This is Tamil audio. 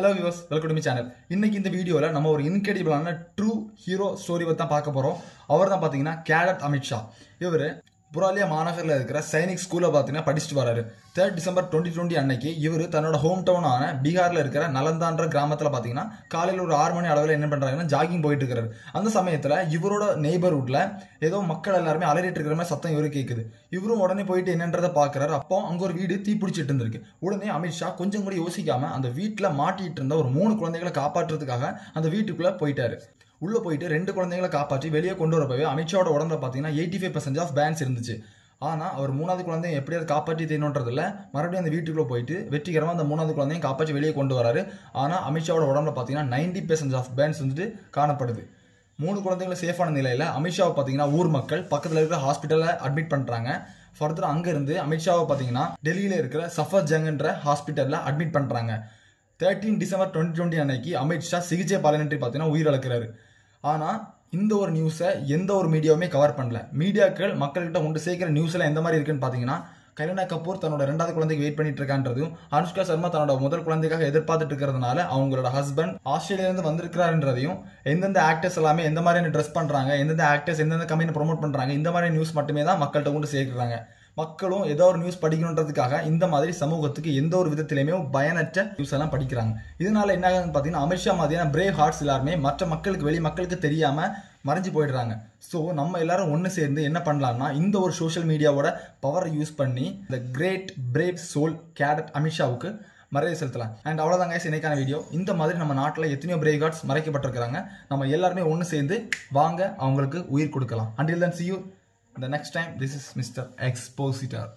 hello viewers welcome to me channel இன்னைக்கு இந்த வீடியோவில் நம்ம ஒரு இன்கிரெடிபிளான ட்ரூ ஹீரோ ஸ்டோரி தான் பார்க்க போகிறோம் அவர் தான் பார்த்தீங்கன்னா கேடட் அமித்ஷா இவர் புராலியா மாநகரில் இருக்கிற சைனிக் ஸ்கூலில் பார்த்தீங்கன்னா படிச்சுட்டு வராரு தேர்ட் டிசம்பர் டுவெண்ட்டி டுவெண்ட்டி அன்னைக்கு இவர் தன்னோட ஹோம் டவுனான பீகாரில் இருக்கிற நலந்தான்ற கிராமத்தில் பார்த்தீங்கன்னா காலையில் ஒரு ஆறு மணி அளவில் என்ன பண்ணுறாங்கன்னா ஜாகிங் போயிட்டு இருக்கிறார் அந்த சமயத்தில் இவரோட நெய்பர்ஹுட்டில் ஏதோ மக்கள் எல்லாருமே அலறிட்டு இருக்கிற மாதிரி சத்தம் இவரு கேட்குது இவரும் உடனே போயிட்டு என்னன்றதை பார்க்குறாரு அப்போ அங்கே ஒரு வீடு தீப்பிடிச்சிட்டு இருந்திருக்கு உடனே அமித்ஷா கொஞ்சம் கூட யோசிக்காமல் அந்த வீட்டில் மாட்டிகிட்டு இருந்த ஒரு மூணு குழந்தைகளை காப்பாற்றுறதுக்காக அந்த வீட்டுக்குள்ளே போயிட்டார் உள்ளே போயிட்டு ரெண்டு குழந்தைங்களை காப்பாற்றி வெளியே கொண்டு வரப்பவே அமித்ஷாவோட உடம்புல பார்த்தீங்கன்னா eighty five percent of burns இருந்துச்சு ஆனால் அவர் மூணாவது குழந்தையும் எப்படியாவது காப்பாற்றி தெரியணுன்றதில்ல மறுபடியும் அந்த வீட்டுக்குள்ளே போயிட்டு வெற்றிகரமாக அந்த மூணாவது குழந்தையும் காப்பாற்றி வெளியே கொண்டு வராரு ஆனால் அமித்ஷாவோட உடம்புல பார்த்தீங்கன்னா நைன்டி பெர்சன்ட் ஆஃப் பேன்ஸ் வந்துட்டு காணப்படுது மூணு குழந்தைங்களும் சேஃபான நிலையில் அமித்ஷாவை பார்த்தீங்கன்னா ஊர் மக்கள் பக்கத்தில் இருக்கிற ஹாஸ்பிட்டலில் அட்மிட் பண்ணுறாங்க ஃபர்தர் அங்கேருந்து அமித்ஷாவை பார்த்தீங்கன்னா டெல்லியில் இருக்கிற சஃபர் ஜங்குன்ற ஹாஸ்பிட்டலில் அட்மிட் பண்ணுறாங்க தேர்ட்டீன் டிசம்பர் டுவெண்ட்டி டுவெண்ட்டி அன்னைக்கு அமித்ஷா சிகிச்சை பலனின்றி பார்த்தீங்கன்னா உயிரிழக்கிறாரு ஆனால் இந்த ஒரு நியூஸை எந்த ஒரு மீடியாவுமே கவர் பண்ணல மீடியாக்கள் மக்கள்கிட்ட கொண்டு சேர்க்கிற நியூஸ்லாம் எந்த மாதிரி இருக்குன்னு பார்த்தீங்கன்னா கரீனா கபூர் தன்னோட ரெண்டாவது குழந்தைக்கு வெயிட் பண்ணிட்டு இருக்கான்றதையும் அனுஷ்கா சர்மா தன்னோட முதல் குழந்தைக்காக எதிர்பார்த்துட்டு இருக்கிறதுனால அவங்களோட ஹஸ்பண்ட் ஆஸ்திரேலியாவிலேருந்து வந்திருக்கிறாருன்றதையும் எந்தெந்த ஆக்டர்ஸ் எல்லாமே எந்த மாதிரியான ட்ரெஸ் பண்ணுறாங்க எந்தெந்த ஆக்டர்ஸ் எந்தெந்த கம்பெனி ப்ரொமோட் பண்ணுறாங்க இந்த மாதிரி நியூஸ் மட்டுமே தான் மக்கள்கிட்ட கொண்டு சேர்க்குறாங்க மக்களும் ஏதோ ஒரு நியூஸ் படிக்கணுன்றதுக்காக இந்த மாதிரி சமூகத்துக்கு எந்த ஒரு விதத்திலையுமே பயனற்ற நியூஸ் எல்லாம் படிக்கிறாங்க இதனால என்ன ஆகுதுன்னு பார்த்தீங்கன்னா அமித்ஷா மாதிரியான பிரேவ் ஹார்ட்ஸ் எல்லாருமே மற்ற மக்களுக்கு வெளி மக்களுக்கு தெரியாமல் மறைஞ்சு போயிடுறாங்க ஸோ நம்ம எல்லாரும் ஒன்று சேர்ந்து என்ன பண்ணலாம்னா இந்த ஒரு சோஷியல் மீடியாவோட பவரை யூஸ் பண்ணி இந்த கிரேட் பிரேவ் சோல் கேடட் அமித்ஷாவுக்கு மறைய செலுத்தலாம் அண்ட் அவ்வளோதாங்க இன்னைக்கான வீடியோ இந்த மாதிரி நம்ம நாட்டில் எத்தனையோ பிரேவ் ஹார்ட்ஸ் மறைக்கப்பட்டிருக்கிறாங்க நம்ம எல்லாருமே ஒன்று சேர்ந்து வாங்க அவங்களுக்கு உயிர் கொடுக்கலாம் until then see you the next time this is mr expositor